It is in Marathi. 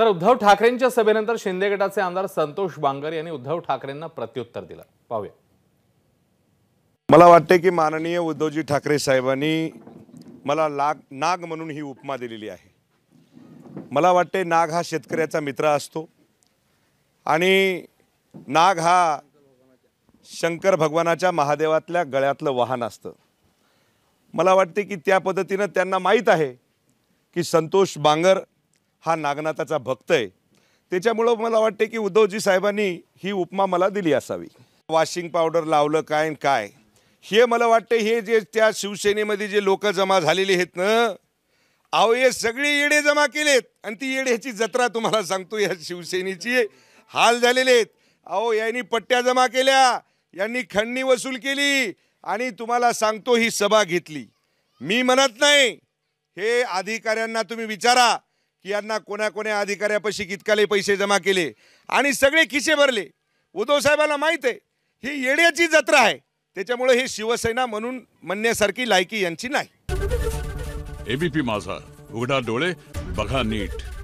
तर उद्धव ठाकरेंच्या सभेनंतर शिंदे गटाचे आमदार संतोष बांगर यांनी उद्धव ठाकरेंना प्रत्युत्तर दिलं पाहूया मला वाटते की माननीय उद्धवजी ठाकरे साहेबांनी मला लाग नाग म्हणून ही उपमा दिलेली आहे मला वाटते नाग हा शेतकऱ्याचा मित्र असतो आणि नाग हा शंकर भगवानाच्या महादेवातल्या गळ्यातलं वाहन असतं मला वाटते की त्या पद्धतीनं त्यांना माहीत आहे की संतोष बांगर हा नागनाथाचा भक्त आहे त्याच्यामुळं मला वाटते की उद्धवजी साहेबांनी ही उपमा मला दिली असावी वॉशिंग पावडर लावलं काय काय हे मला वाटते हे जे त्या शिवसेनेमध्ये जे लोक जमा झालेले आहेत ना अहो हे सगळे येडे जमा केलेत आणि ती येडे ह्याची जत्रा तुम्हाला सांगतो या शिवसेनेची हाल झालेले आहेत अहो यांनी पट्ट्या जमा केल्या यांनी खंडणी वसूल केली आणि तुम्हाला सांगतो ही सभा घेतली मी म्हणत नाही हे अधिकाऱ्यांना तुम्ही विचारा की यांना कोण्या कोण्या अधिकाऱ्यापाशी कितकाले पैसे जमा केले आणि सगळे खिसे भरले उद्धव साहेबांना माहित आहे ही येड्याची जत्रा आहे त्याच्यामुळे ही शिवसेना म्हणून म्हणण्यासारखी लायकी यांची नाही एबीपी माझा उघडा डोळे बघा नीट